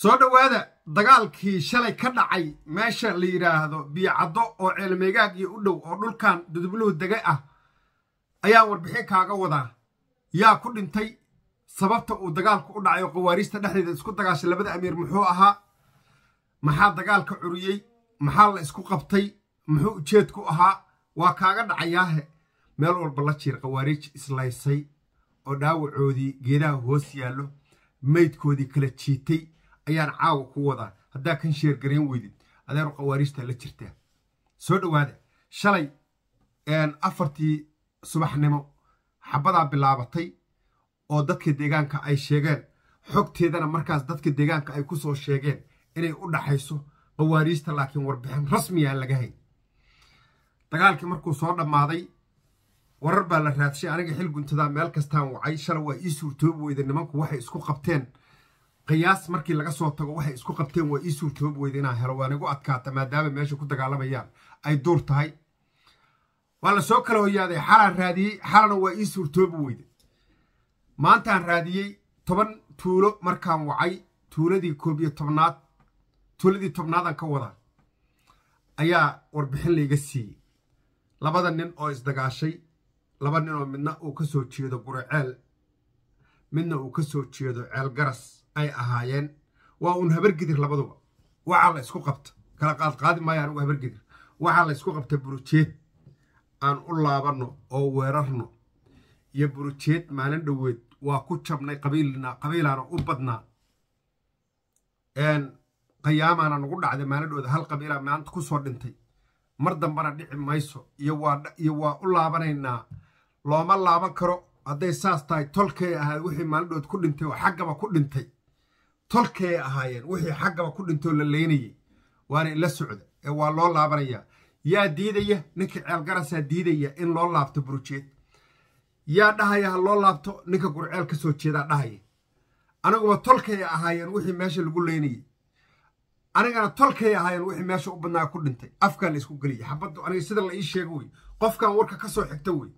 soo dhowaada dagaalkii shalay ka dhacay meesha la yidhaahdo biyocaddo oo ceelmeegaag iyo u dhow oo dhulkan dudubluhu degay ah ayaan warbixin kaaga wadaa yaa ku dhintay sababta uu dagaalku u dhacay oo khawaariijta dhexdeeda isku dagaashay labada amiir muxuu ahaa maxaa dagaalka curiyey maxaa la isku qabtay muxuu ujeedku ahaa waa kaaga dhacayaahe meel walba la jiir khawaariij islaysay oo dhaawacoodii geedaha hoos yaallo maydkoodii kala jiitay ayaan caawa ku wadaa haddaa kan sheergareen weydid adeeru khawaariijta la jirtaa soo dhowaada shalay afartii subaxnimo xabadaa bilaabatay oo dadka deegaanka ay sheegeen xogteedana markaas dadka deegaanka ay ku soo sheegeen inay u dhaxayso khawaariijta laakiin warbixin rasmiyaa laga hayn dagaalkii markuu soo dhammaaday warar baa la raadshay aniga xil guntadaa meel kastaan wacay shalay waa ii suurtoobi weyday nimanku waxay isku qabteen qiyaas markii laga soo tago waxay isku qabteen waa ii suurtoob weyda inaan helo waan igu adkaata maadaama meesha ku dagaalamayaan ay duur tahay waa la soo kala hoyaaday xalaan raadiyey xalana waa ii suurtoobi weyde maantaan raadiyey toban tuulo markaan wacay tuuladii koob iyo tobnaad tuuladii tobnaadaan ka wada ayaa warbixin layga siiyey labada nin oo isdagaashay laba nin oo midna uu ka soo jeedo guriceel midna uu ka soo jeedo ceel garas ay ahaayeen waa uun habargidir labaduba waxaa la isku qabta kala qaadqaadi maayo anugu habargidir waxaa la isku qabta burujeed aan u laabanno oo weerarno iyo burujeed maalin dhoweed waa ku jabnay qabiilna qabiilaana u badnaa qayaamaana nagu dhacday maalindhooda hal qabiilaa maanta ku soo dhintay mar dambana dhici mayso iyo waa u laabanaynaa looma laaban karo hadday saas tahay tolkay ahayd wixii maalin maalindhood ku dhintay oo xaggaba ku dhintay tolkay ahaayeen wixii xaggaba ku dhintoo la leynayay waana la socda ee waa loo laabanayaa yaa diidaya ninka ceelgarasaa diidaya in loo laabto burujeed yaa dhahaya ha loo laabto ninka gurceel ka soo jeedaa dhahaya aniguba tolkay ahaayeen wixii meesha lagu leynayay anigana tolkay ahaayeen wixii meesha u badnaa ku dhintay afkaa la isku geliya xabaddu aniga sida la ii sheego wey qofkan warka ka soo xigta wey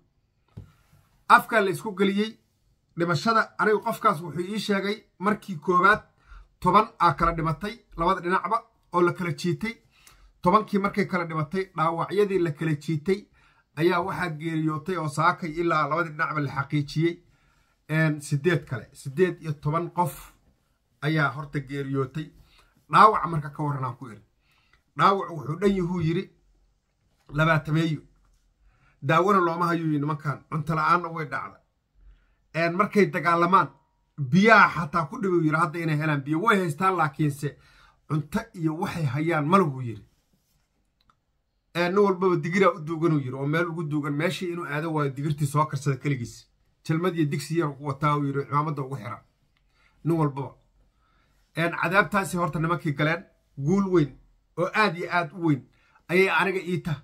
afkaa la isku geliyey dhimashada anigu qofkaas wuxuu ii sheegay markii koowaad toban aa kala dhimatay labada dhinacba oo la kala jiitay tobankii markay kala dhimatay dhaawacyadii la kala jiitay ayaa waxaa geeriyootay oo saakay ilaa labadii dhinacba la xaqiijiyey sideed kale sideed iyo toban qof ayaa horta geeriyootay dhaawac marka ka warranaan ku iri dhaawac wuxuu dhan yuhuu yiri labaatameeyo daawana looma hayuu nimankan cunto la-aanna way dhacda markay dagaalamaan biyaha xataa ku dhibi yiri hadda inay helaan biyo way haystaan laakiinse cunto iyo waxay hayaan male yiri nin walbaba digiraa u duuganuu yiri oo meel ugu duugan meeshii inuu aado waayo digirtii soo karsada keligiis jalmad iyo wataa uu yiri cimaamadda ugu xira nin walbaba cadaabtaasi horta nimankii galeen guul weyn oo aad iyo aad u weyn ayay aniga ii tah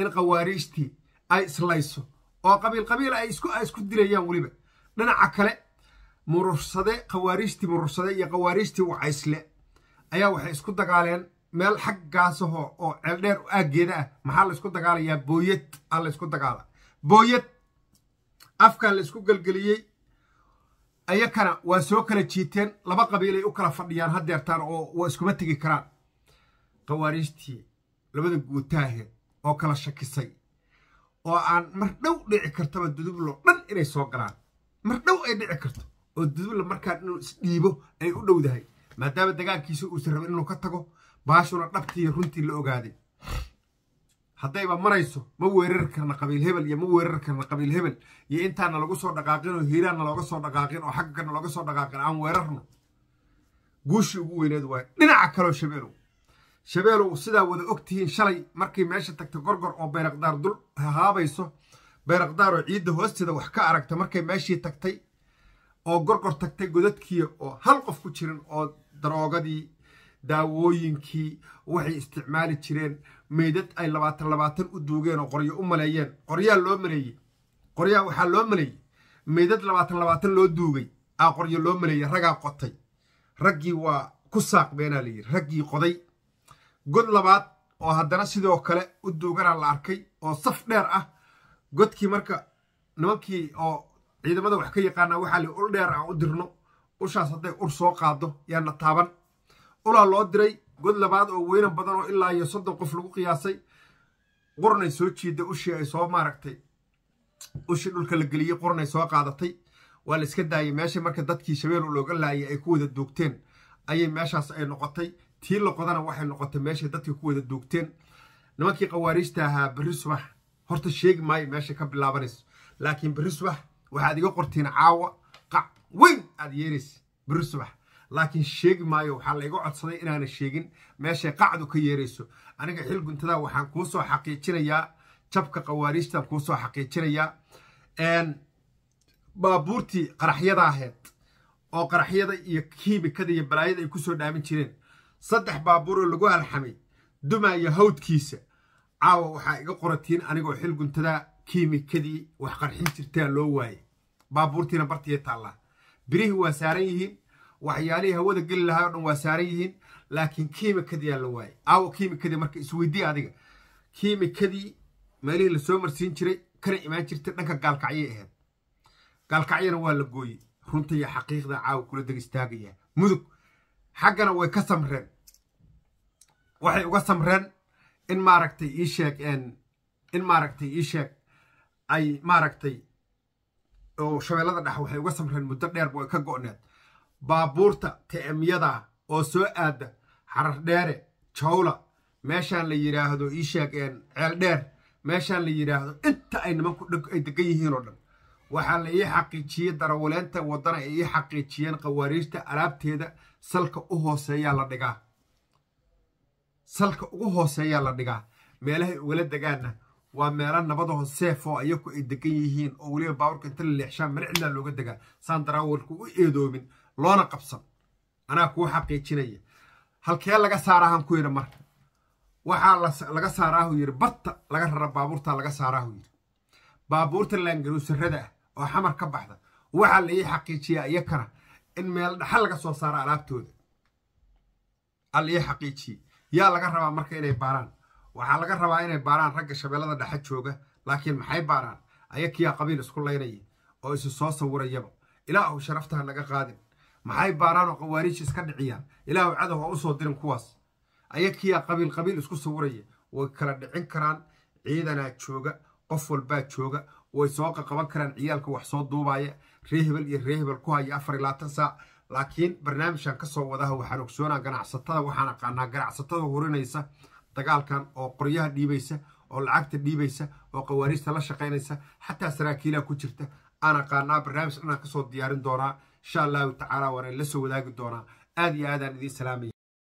in khawaariijtii ay islayso oo qabiil qabiil ay isku dilayaan weliba dhinaca kale murursade khawaarijtii murursade iyo khawaariijtii wacaysle ayaa waxay isku dagaaleen meel xaggaasahoo oo ceeldheer aaggeeda ah maxaa laysku dagaalayaa booyad aa laysku dagaala booyad afkan laysku gelgeliyey ayakana waa soo kala jiiteen laba qabiilay u kala fadhiyaan haddeertaan oo waa iskuma tegi karaan khawaarijtii labada guutaahe oo kala shakisay oo aan mar dhow dhici kartaba dudubloo dhan inay soo galaan mar dhow ay dhici karto oo duduulla markaa inuu isdhiibo ay u dhowdahay maadaama dagaalkiisa uusa rabo inuu ka tago baashuna dhabtiiya runtii la ogaaday haddayba marayso ma weerari karna qabiil hebel iyo ma weerari karna qabiil hebel iyo intaana lagu soo dhaqaaqin oo hiiraanna looga soo dhaqaaqin oo xaggana looga soo dhaqaaqin aan weerarno guushii ugu weyneed waay dhinaca kaloo shabeelow shabeelow sidaa wada ogtihiin shalay markay meesha tagtay gorgor oo bayraqdaar dul hahaabayso bayraqdaar oo ciidda hoosteeda wax ka aragta markay meeshii tagtay oo gorgor tagtay godadkii oo hal qof ku jirin oo daroogadii daawooyinkii waxay isticmaali jireen meydad ay labaatan labaatan u duugeen oo qoryo u maleeyeen qoryaa loo maleeyey qoryaa waxaa loo maleeyey meydad labaatan labaatan loo duugay aa qoryo loo maleeyey ragaa qotay raggii waa ku saaq beenaa layidhi raggii qoday god labaad oo haddana sidoo kale u duuganaa la arkay oo saf dheer ah godkii marka nimankii oo ciidamada wax ka yaqaanaa waxaa li ul dheer aan u dirno ushaas hadday ur soo qaado yaana taaban ulaa loo diray god labaad oo weynan badan oo ilaa iyo soddon qof lagu qiyaasay qurnay soo jiida ushii ay soo maaragtay ushii dhulka la geliyey qornay soo qaadatay waa la iska daayay meesha marka dadkii shabeel looga laayay ay ku wada duugteen ayay meeshaas ay noqotay tii laqodana waxay noqotay meeshay dadkii ku wada duugteen nimankii khawaariijta ahaa berri subax horta sheegi maayo meesha ka bilaabanayso laakiin berri subax waxaad iga qortiin caawa qac weyn aad yeeraysa beri subax laakiin sheegi maayo waxaa layga codsaday inaana sheegin meeshay qacdu ka yeerayso aniga xil guntadaa waxaan kuu soo xaqiijinayaa jabka qawaariijtaan kuu soo xaqiijinayaa baabuurtii qaraxyada ahayd oo qaraxyada iyo kiimikada iyo balaayada ay kusoo dhaamin jireen saddex baabuur oo lagu halxamay duma iyo hawdkiisa caawa waxaa iga qoratiin anigoo xil guntadaa kiimikadii wax qarxin jirtaa loo waaye baabuurtiina bartiiya taallaa birihii waa saaran yihiin waxyaalihii hawada geli lahaa o dhan waa saaran yihiin laakiin kiimikadiyaa la waaye aawo kiimikadii marka isweydii adiga kiimikadii meelihii lasoo marsiin jiray kana imaan jirtay dhanka gaalkacyay ahayd gaalkacyana waa la gooyey runta iyo xaqiiqda caawa kula deg istaagaya mudug xaggana way ka samreen waxay uga samreen in maaragtay ii sheeg in maaragtay ii sheeg ay maaragtay oo shabeellada dhex waxay uga samreen muddo dheerba way ka go'need baabuurta te'emyada oo soo aada xarardheere jawla meeshaan la yidhaahdo ii sheegeen ceel dheer meeshaan la yidhaahdo inta ay nimanku ay degan yihiin oo dhan waxaa la ii xaqiijiyey darawaleenta waddana ay ii xaqiijiyeen khawaariijta alaabteeda salka u hooseeyaa la dhigaa salka ugu hooseeyaa la dhigaa meelahay ugala degaanna waa meela nabada hoseef oo ayaku ay degan yihiin oo weliba baaburka inta la leexshaan meel looga degaa saan daraawalku u eedoomin loona qabsan anaa kuu xaqiijinaya halkee laga saaraahan ku yidhi marka waxaa laga saaraahu yidhi barta laga rara baabuurtaa laga saaraahu yidhi baabuurta laangaruusarrada ah oo xamar ka baxda waxaa laii xaqiijiyaa iyakana in meel dhaxal laga soo saaro alaabtooda alaii xaqiijiye yaa laga rabaa marka inay baaraan waxaa laga rabaa inay baaraan ragga shabeellada dhexe jooga laakiin maxay baaraan ayakiyaa qabiil isku laynaya oo isu soo sawirayaba ilaahu sharaftaha naga qaadin maxay baaraan oo qawaariij iska dhiciyaan ilaahu cadow ha u dirin kuwaas kiyaa qabiil qabiil isku sawiraya way kala dhicin karaan ciidanaa jooga qof walbaa jooga way soo qaqaban karaan ciyaalka wax soo duubaaya ree iyo ree ku haya afar iyo labaatan saac laakiin barnaamijkan ka soo wadaha waxaan ogsoonaa ganacsatada waxaan aqaanaa ganacsatada hurinaysa dagaalkan oo qoryaha dhiibaysa oo lacagta dhiibaysa oo qawaariista la shaqaynaysa xataa saraakiilaa ku jirta aan aqaanaa barnaamij anaan kasoo diyaarin doonaa insha allahu tacaala waanan la soo wadaagi doonaa aad iyo aadaan idiin salaamaya